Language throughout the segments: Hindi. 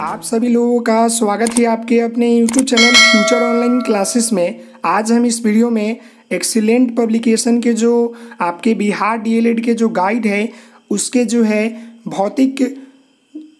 आप सभी लोगों का स्वागत है आपके अपने YouTube channel future online classes में आज हम इस वीडियो में एक्सीलेंट पब्लिकेशन के जो आपके बिहार डीएलएड के जो गाइड है उसके जो है भौतिक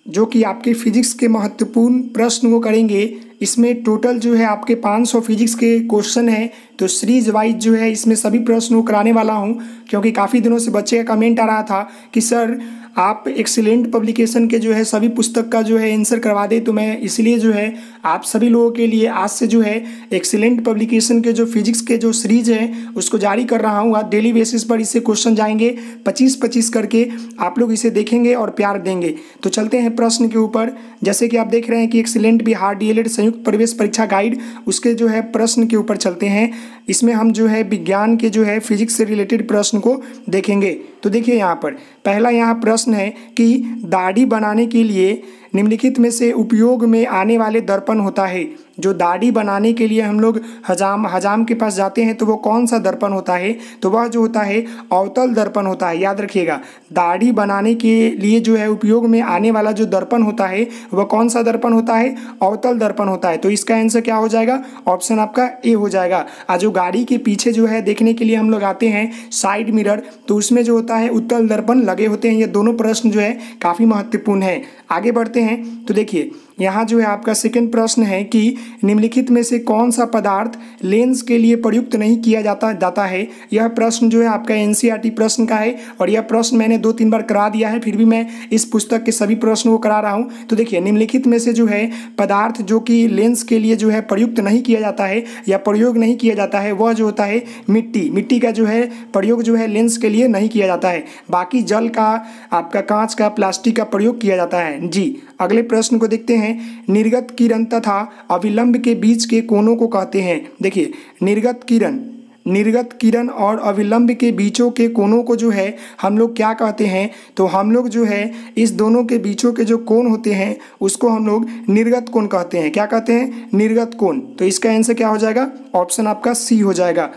जो कि आपके फिजिक्स के महत्वपूर्ण प्रश्न वो करेंगे इसमें टोटल जो है आपके 500 फिजिक्स के क्वेश्चन हैं तो सीरीज वाइज जो है इसमें सभी प्रश्न वो कराने वाला हूँ क्योंकि काफ़ी दिनों से बच्चे का कमेंट आ रहा था कि सर आप एक्सीलेंट पब्लिकेशन के जो है सभी पुस्तक का जो है आंसर करवा दें तो मैं इसलिए जो है आप सभी लोगों के लिए आज से जो है एक्सीलेंट पब्लिकेशन के जो फिजिक्स के जो सीरीज है उसको जारी कर रहा हूँ आप डेली बेसिस पर इससे क्वेश्चन जाएंगे पच्चीस पच्चीस करके आप लोग इसे देखेंगे और प्यार देंगे तो चलते हैं प्रश्न के ऊपर जैसे कि आप देख रहे हैं कि एक्सीलेंट बिहार एड संयुक्त प्रवेश परीक्षा गाइड उसके जो है प्रश्न के ऊपर चलते हैं इसमें हम जो है विज्ञान के जो है फिजिक्स से रिलेटेड प्रश्न को देखेंगे तो देखिए यहाँ पर पहला यहाँ प्रश्न है कि दाढ़ी बनाने के लिए निम्नलिखित में से उपयोग में आने वाले दर्पण होता है जो दाढ़ी बनाने के लिए हम लोग हजाम हजाम के पास जाते हैं तो वो कौन सा दर्पण होता है तो वह जो होता है अवतल दर्पण होता है याद रखिएगा दाढ़ी बनाने के लिए जो है उपयोग में आने वाला जो दर्पण होता है वह कौन सा दर्पण होता है अवतल दर्पण होता है तो इसका आंसर क्या हो जाएगा ऑप्शन आपका ए हो जाएगा आज जो गाड़ी के पीछे जो है देखने के लिए हम लोग आते हैं साइड मिरर तो उसमें जो होता है उत्तल दर्पण लगे होते हैं ये दोनों प्रश्न जो है काफ़ी महत्वपूर्ण है आगे बढ़ते करते हैं तो देखिए यहाँ जो है आपका सेकंड प्रश्न है कि निम्नलिखित में से कौन सा पदार्थ लेंस के लिए प्रयुक्त नहीं किया जाता जाता है यह प्रश्न जो है आपका एन e प्रश्न का है और यह प्रश्न मैंने दो तीन बार करा दिया है फिर भी मैं इस पुस्तक के सभी प्रश्नों को करा रहा हूँ तो देखिए निम्नलिखित में से जो है पदार्थ जो कि लेंस के लिए जो है प्रयुक्त नहीं किया जाता है या प्रयोग नहीं किया जाता है वह जो होता है मिट्टी मिट्टी का जो है प्रयोग जो है लेंस के लिए नहीं किया जाता है बाकी जल का आपका कांच का प्लास्टिक का प्रयोग किया जाता है जी अगले प्रश्न को देखते हैं निर्गत किरण तथा अविलंब के बीच के कोणों को कहते हैं देखिए निर्गत किरण निर्गत किरण और अविलंब के बीचों के कोणों को जो है हम लोग क्या कहते हैं तो हम लोग जो है इस दोनों के बीचों के जो कोण होते हैं उसको हम लोग निर्गत कोण कहते हैं क्या कहते हैं निर्गत कोण तो इसका आंसर क्या हो जाएगा ऑप्शन आपका सी हो जाएगा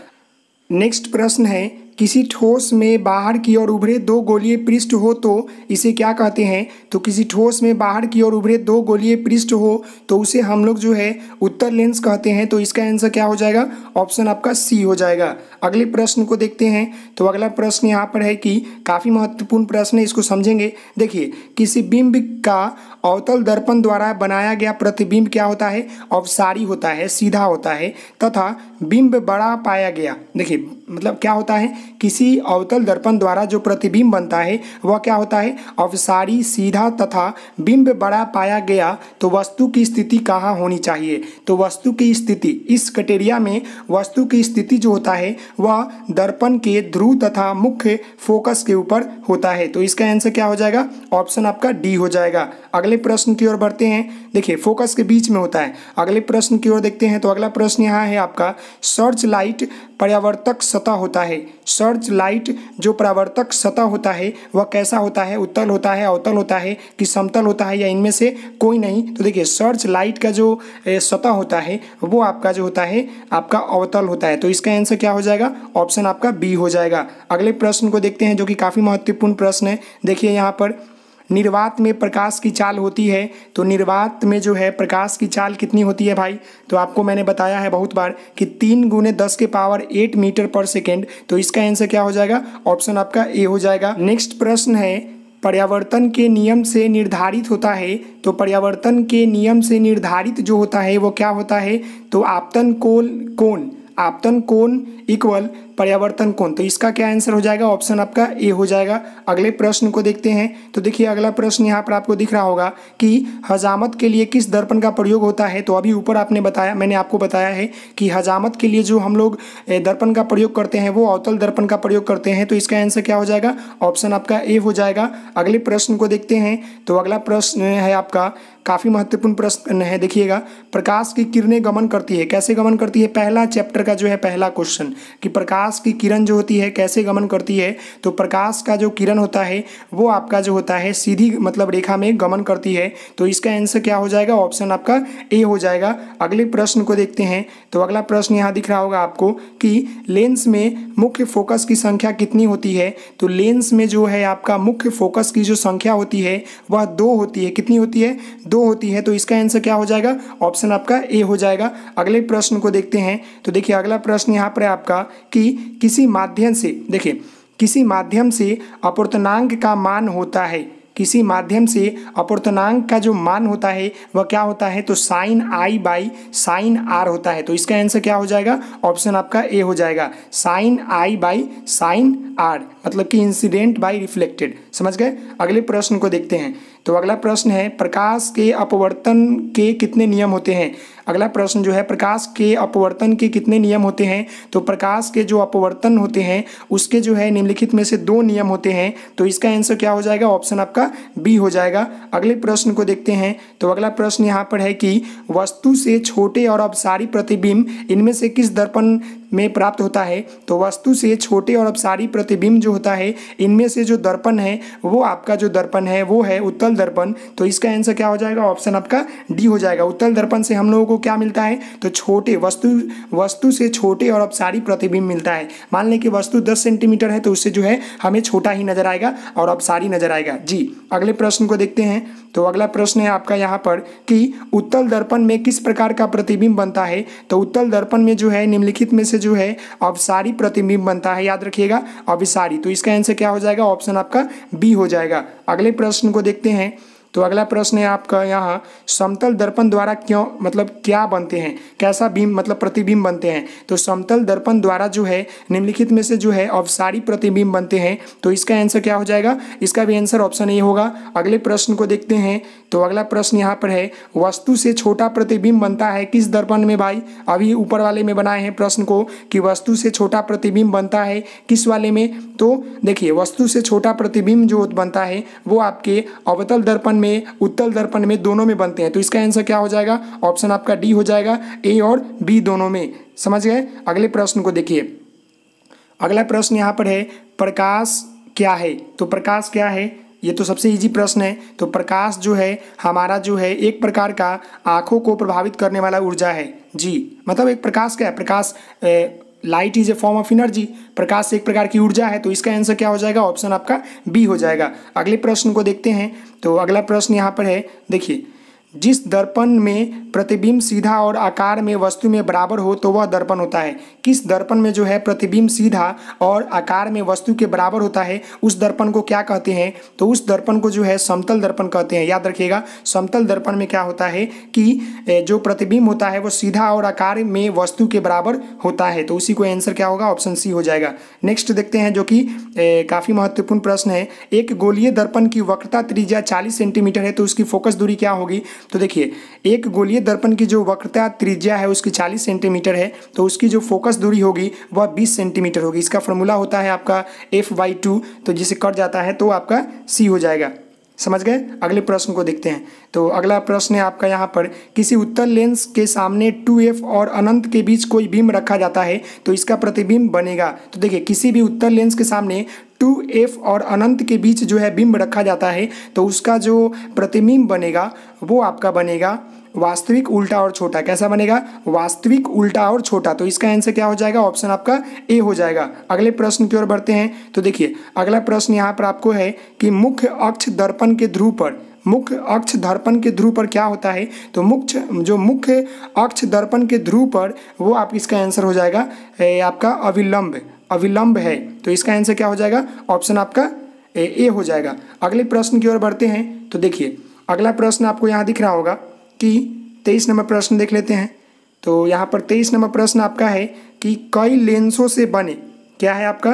नेक्स्ट प्रश्न है किसी ठोस में बाहर की ओर उभरे दो गोलीय पृष्ठ हो तो इसे क्या कहते हैं तो किसी ठोस में बाहर की ओर उभरे दो गोलीय पृष्ठ हो तो उसे हम लोग जो है उत्तर लेंस कहते हैं तो इसका आंसर क्या हो जाएगा ऑप्शन आपका सी हो जाएगा अगले प्रश्न को देखते हैं तो अगला प्रश्न यहाँ पर है कि काफ़ी महत्वपूर्ण प्रश्न है इसको समझेंगे देखिए किसी बिंब का अवतल दर्पण द्वारा बनाया गया प्रतिबिंब क्या होता है अवसारी होता है सीधा होता है तथा बिंब बड़ा पाया गया देखिए मतलब क्या होता है किसी अवतल दर्पण द्वारा जो प्रतिबिंब बनता है वह क्या होता है अवसारी सीधा तथा बिंब बड़ा पाया गया तो वस्तु की स्थिति कहाँ होनी चाहिए तो वस्तु की स्थिति इस कटेरिया में वस्तु की स्थिति जो होता है वह दर्पण के ध्रुव तथा मुख्य फोकस के ऊपर होता है तो इसका आंसर क्या हो जाएगा ऑप्शन आपका डी हो जाएगा अगले प्रश्न की ओर बढ़ते हैं देखिए फोकस के बीच में होता है अगले प्रश्न की ओर देखते हैं तो अगला प्रश्न यहाँ है आपका सर्च लाइट परावर्तक सतह होता है सर्च लाइट जो परावर्तक सतह होता है वह कैसा होता है उत्तल होता है अवतल होता है कि समतल होता है या इनमें से कोई नहीं तो देखिए सर्च लाइट का जो सतह होता है वो आपका जो होता है आपका अवतल होता है तो इसका आंसर क्या हो जाएगा ऑप्शन आपका बी हो जाएगा अगले प्रश्न को देखते हैं जो कि काफ़ी महत्वपूर्ण प्रश्न है देखिए यहाँ पर निर्वात में प्रकाश की चाल होती है तो निर्वात में जो है प्रकाश की चाल कितनी होती है भाई तो आपको मैंने बताया है बहुत बार कि तीन गुने दस के power eight metre per second तो इसका आंसर क्या हो जाएगा ऑप्शन आपका ए हो जाएगा नेक्स्ट प्रश्न है पर्यावर्तन के नियम से निर्धारित होता है तो पर्यावर्तन के नियम से निर्धारित जो होता है वो क्या होता है तो आपतन कोल कोण आपतन कोण इक्वल पर्यावर्तन कौन तो इसका क्या आंसर हो जाएगा ऑप्शन आपका ए हो जाएगा अगले प्रश्न को देखते हैं तो देखिए अगला प्रश्न यहाँ पर आपको दिख रहा होगा कि हजामत के लिए किस दर्पण का प्रयोग होता है तो अभी ऊपर आपने बताया मैंने आपको बताया है कि हजामत के लिए जो हम लोग दर्पण का प्रयोग करते हैं वो अवतल दर्पण का प्रयोग करते हैं तो इसका आंसर क्या हो जाएगा ऑप्शन आपका ए हो जाएगा अगले प्रश्न को देखते हैं तो अगला प्रश्न है आपका काफ़ी महत्वपूर्ण प्रश्न है देखिएगा प्रकाश की किरणें गमन करती है कैसे गमन करती है पहला चैप्टर का जो है पहला क्वेश्चन कि प्रकाश प्रकाश की किरण जो होती है कैसे गमन करती है तो प्रकाश का जो किरण होता है वो आपका जो होता है सीधी मतलब रेखा में गमन करती है तो इसका आंसर क्या हो जाएगा ऑप्शन आपका ए हो जाएगा अगले प्रश्न को देखते हैं तो अगला प्रश्न यहाँ दिख रहा होगा आपको कि लेंस में मुख्य फोकस की संख्या कितनी होती है तो लेंस में जो है आपका मुख्य फोकस की जो संख्या होती है वह दो होती है कितनी होती है दो होती है तो इसका आंसर क्या हो जाएगा ऑप्शन आपका ए हो जाएगा अगले प्रश्न को देखते हैं तो देखिए अगला प्रश्न यहाँ पर है आपका कि किसी माध्यम से देखिए किसी माध्यम से अपूर्तनांक का मान होता है किसी माध्यम से अपूर्तनांक का जो मान होता है वह क्या होता है तो sine i by sine r होता है तो इसका आंसर क्या हो जाएगा ऑप्शन आपका ए हो जाएगा sine i by sine r मतलब कि इंसिडेंट बाई रिफ्लेक्टेड समझ गए अगले प्रश्न को देखते हैं तो अगला प्रश्न है प्रकाश के अपवर्तन के कितने नियम होते हैं अगला प्रश्न जो है प्रकाश के अपवर्तन के कितने नियम होते हैं तो प्रकाश के जो अपवर्तन होते हैं उसके जो है निम्नलिखित में से दो नियम होते हैं तो इसका आंसर क्या हो जाएगा ऑप्शन आपका आपका बी हो जाएगा अगले प्रश्न को देखते हैं तो अगला प्रश्न यहाँ पर है कि वस्तु से छोटे और अपसारी प्रतिबिंब इनमें से किस दर्पण में प्राप्त होता है तो वस्तु से छोटे और अपसारी प्रतिबिंब जो होता है इनमें से जो दर्पण है वो आपका जो दर्पण है वो है उत्तल दर्पण तो इसका आंसर क्या हो जाएगा ऑप्शन आपका डी हो जाएगा उत्तल दर्पण से हम लोगों को क्या मिलता है तो छोटे वस्तु वस्तु से छोटे और अपसारी प्रतिबिंब मिलता है मान लें कि वस्तु दस सेंटीमीटर है तो उससे जो है हमें छोटा ही नजर आएगा और अपसारी नजर आएगा जी अगले प्रश्न को देखते हैं तो अगला प्रश्न है आपका यहाँ पर कि उत्तल दर्पण में किस प्रकार का प्रतिबिंब बनता है तो उत्तल दर्पण में जो है निम्नलिखित में से जो है अभिसारी प्रतिबिंब बनता है याद रखिएगा अभिसारी तो इसका आंसर क्या हो जाएगा ऑप्शन आपका बी हो जाएगा अगले प्रश्न को देखते हैं तो अगला प्रश्न है आपका यहाँ समतल दर्पण द्वारा क्यों मतलब क्या बनते हैं कैसा बीम मतलब प्रतिबिंब बनते हैं तो समतल दर्पण द्वारा जो है निम्नलिखित में से जो है अवसारी प्रतिबिंब बनते हैं तो इसका आंसर क्या हो जाएगा इसका भी आंसर ऑप्शन ए होगा अगले प्रश्न को देखते हैं तो अगला प्रश्न यहाँ पर है वस्तु से छोटा प्रतिबिंब बनता है किस दर्पण में भाई अभी ऊपर वाले में बनाए हैं प्रश्न को कि वस्तु से छोटा प्रतिबिंब बनता है किस वाले में तो देखिए वस्तु से छोटा प्रतिबिंब जो बनता है वो आपके अवतल दर्पण में उत्तल दर्पण में दोनों में बनते हैं तो इसका आंसर क्या हो जाएगा ऑप्शन आपका डी हो जाएगा ए और बी दोनों में समझ गए अगले प्रश्न को देखिए अगला प्रश्न यहाँ पर है प्रकाश क्या है तो प्रकाश क्या है ये तो सबसे इजी प्रश्न है तो प्रकाश जो है हमारा जो है एक प्रकार का आँखों को प्रभावित करने वाला ऊर्जा है जी मतलब एक प्रकाश क्या है प्रकाश ए, light is a form of energy प्रकाश एक प्रकार की ऊर्जा है तो इसका आंसर क्या हो जाएगा ऑप्शन आपका बी हो जाएगा अगले प्रश्न को देखते हैं तो अगला प्रश्न यहाँ पर है देखिए जिस दर्पण में प्रतिबिंब सीधा और आकार में वस्तु में बराबर हो तो वह दर्पण होता है किस दर्पण में जो है प्रतिबिंब सीधा और आकार में वस्तु के बराबर होता है उस दर्पण को क्या कहते हैं तो उस दर्पण को जो है समतल दर्पण कहते हैं याद रखिएगा समतल दर्पण में क्या होता है कि जो प्रतिबिंब होता है वो सीधा और आकार में वस्तु के बराबर होता है तो उसी को आंसर क्या होगा ऑप्शन सी हो जाएगा नेक्स्ट देखते हैं जो कि काफ़ी महत्वपूर्ण प्रश्न है एक गोलीय दर्पण की वक्रता त्रिजा चालीस सेंटीमीटर है तो उसकी फोकस दूरी क्या होगी तो देखिए एक गोलीय दर्पण की जो वक्रता त्रिज्या है उसकी चालीस सेंटीमीटर है तो उसकी जो फोकस दूरी होगी वह बीस सेंटीमीटर होगी इसका फॉर्मूला होता है आपका एफ बाई टू तो जिसे कट जाता है तो आपका सी हो जाएगा समझ गए अगले प्रश्न को देखते हैं तो अगला प्रश्न है आपका यहाँ पर किसी उत्तर लेंस के सामने 2f और अनंत के बीच कोई बिंब रखा जाता है तो इसका प्रतिबिंब बनेगा तो देखिए किसी भी उत्तर लेंस के सामने टू एफ और अनंत के बीच जो है बिंब रखा जाता है तो उसका जो प्रतिबिंब बनेगा वो आपका बनेगा वास्तविक उल्टा और छोटा कैसा बनेगा वास्तविक उल्टा और छोटा तो इसका आंसर क्या हो जाएगा ऑप्शन आपका ए हो जाएगा अगले प्रश्न की ओर बढ़ते हैं तो देखिए अगला प्रश्न यहाँ पर आपको है कि मुख्य अक्ष दर्पण के ध्रुव पर मुख्य अक्ष दर्पण के ध्रुव पर क्या होता है तो मुख्य जो मुख्य अक्ष दर्पण के ध्रुव पर वो आप इसका आंसर हो जाएगा आपका अविलंब अविलंब है तो इसका आंसर क्या हो जाएगा ऑप्शन आपका ए ए हो जाएगा अगले प्रश्न की ओर बढ़ते हैं तो देखिए अगला प्रश्न आपको यहाँ दिख रहा होगा कि तेईस नंबर प्रश्न देख लेते हैं तो यहाँ पर तेईस नंबर प्रश्न आपका है कि कई लेंसों से बने क्या है आपका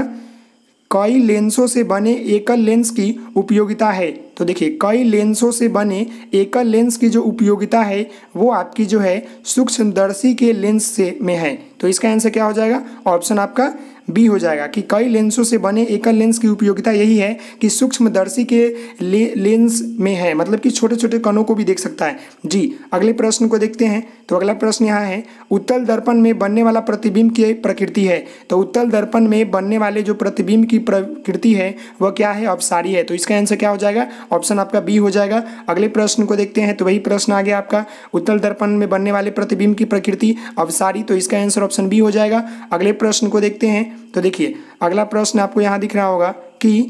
कई लेंसों से बने एकल लेंस की उपयोगिता है तो देखिए कई लेंसों से बने एकल लेंस की जो उपयोगिता है वो आपकी जो है सूक्ष्मदर्शी के लेंस से में है तो इसका आंसर क्या हो जाएगा ऑप्शन आपका बी हो जाएगा कि कई लेंसों से बने एकल लेंस की उपयोगिता यही है कि सूक्ष्मदर्शी के ले, लेंस में है मतलब कि छोटे छोटे कणों को भी देख सकता है जी अगले प्रश्न को देखते हैं तो अगला प्रश्न यहाँ है उत्तल दर्पण में बनने वाला प्रतिबिंब की प्रकृति है तो उत्तल दर्पण में बनने वाले जो प्रतिबिंब की प्रकृति है वह क्या है अपसारी है तो इसका आंसर क्या हो जाएगा ऑप्शन आपका बी हो जाएगा अगले प्रश्न को देखते हैं तो वही प्रश्न आ गया आपका उत्तल दर्पण में बनने वाले प्रतिबिंब की प्रकृति अपसारी तो इसका आंसर ऑप्शन बी हो जाएगा अगले प्रश्न को देखते हैं तो देखिए अगला प्रश्न आपको यहाँ दिख रहा होगा कि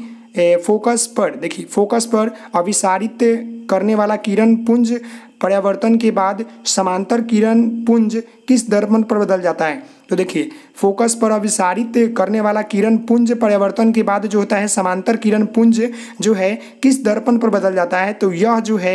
फोकस पर देखिए फोकस पर अभिसारित करने वाला किरण पुंज पर्यावर्तन के बाद समांतर किरण पुंज किस दर्पण पर बदल जाता है तो देखिए फोकस पर अभिसारित करने वाला किरण पुंज पर्यावर्तन के बाद जो होता है समांतर किरण पुंज जो है किस दर्पण पर बदल जाता है तो यह जो है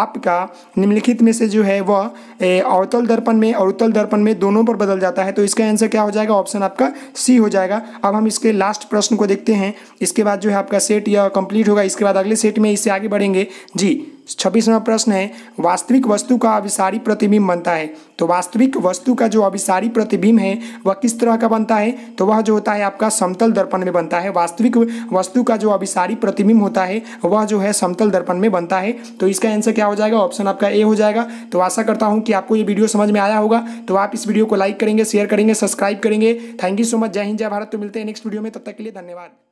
आपका निम्नलिखित में से जो है वह अवतल दर्पण में और उत्तल दर्पण में दोनों पर बदल जाता है तो इसका आंसर क्या हो जाएगा ऑप्शन आपका सी हो जाएगा अब हम इसके लास्ट प्रश्न को देखते हैं इसके बाद जो है आपका सेट यह कंप्लीट होगा इसके बाद अगले सेट में इससे आगे बढ़ेंगे जी छब्बीसवा प्रश्न है वास्तविक वस्तु का अभिसारी प्रतिबिंब बनता है तो वास्तविक वस्तु का जो अभिसारी प्रतिबिंब है वह किस तरह का बनता है तो वह जो होता है आपका समतल दर्पण में बनता है वास्तविक वस्तु का जो अभिसारी प्रतिबिंब होता है वह जो है समतल दर्पण में बनता है तो इसका आंसर क्या हो जाएगा ऑप्शन आपका ए हो जाएगा तो आशा करता हूँ कि आपको ये वीडियो समझ में आया होगा तो आप इस वीडियो को लाइक करेंगे शेयर करेंगे सब्सक्राइब करेंगे थैंक यू सो मच जय हिंद जय भारत तो मिलते हैं नेक्स्ट वीडियो में तब तक के लिए धन्यवाद